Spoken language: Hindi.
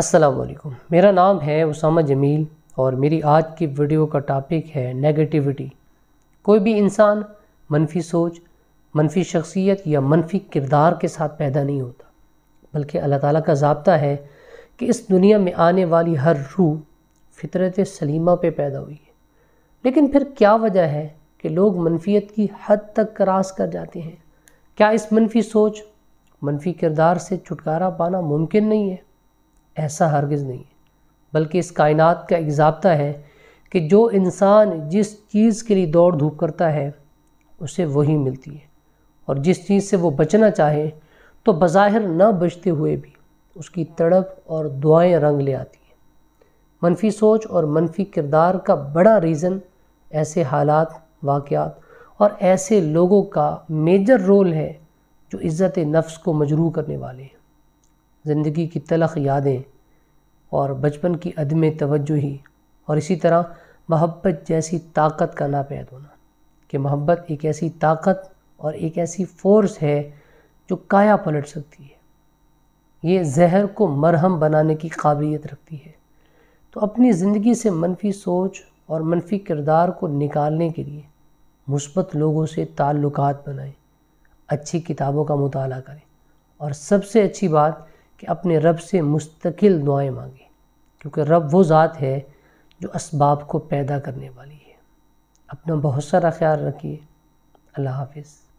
असलकुम मेरा नाम है उसामा जमील और मेरी आज की वीडियो का टॉपिक है नेगेटिविटी कोई भी इंसान मनफी सोच मनफी शख्सियत या मनफी किरदार के साथ पैदा नहीं होता बल्कि अल्लाह ताला का जबता है कि इस दुनिया में आने वाली हर रूह फितरत सलीमा पे पैदा हुई है लेकिन फिर क्या वजह है कि लोग मनफियत की हद तक क्रॉस कर जाते हैं क्या इस मनफी सोच मनफी किरदार से छुटकारा पाना मुमकिन नहीं है ऐसा हरगज़ नहीं है बल्कि इस कायनात का एक जबता है कि जो इंसान जिस चीज़ के लिए दौड़ धूप करता है उसे वही मिलती है और जिस चीज़ से वो बचना चाहे तो बज़ाहिर ना बचते हुए भी उसकी तड़प और दुआएं रंग ले आती हैं मनफी सोच और मनफी किरदार का बड़ा रीज़न ऐसे हालात वाक़ात और ऐसे लोगों का मेजर रोल है जो इज़्ज़त नफ्स को मजरू करने वाले हैं ज़िंदगी की तलख यादें और बचपन की अदम तवज्जो ही और इसी तरह मोहब्बत जैसी ताकत का नापैद होना कि मोहब्बत एक ऐसी ताकत और एक ऐसी फ़ोर्स है जो काया पलट सकती है ये जहर को मरहम बनाने की काबिलियत रखती है तो अपनी ज़िंदगी से मनफी सोच और मनफी किरदार को निकालने के लिए मुस्बत लोगों से ताल्लुकात बनाएं अच्छी किताबों का मुताला करें और सबसे अच्छी बात कि अपने रब से मुस्तकिल दुआएं मांगें क्योंकि रब वो ज़ात है जो इसबाब को पैदा करने वाली है अपना बहुत सारा ख्याल रखिए अल्लाह हाफिज़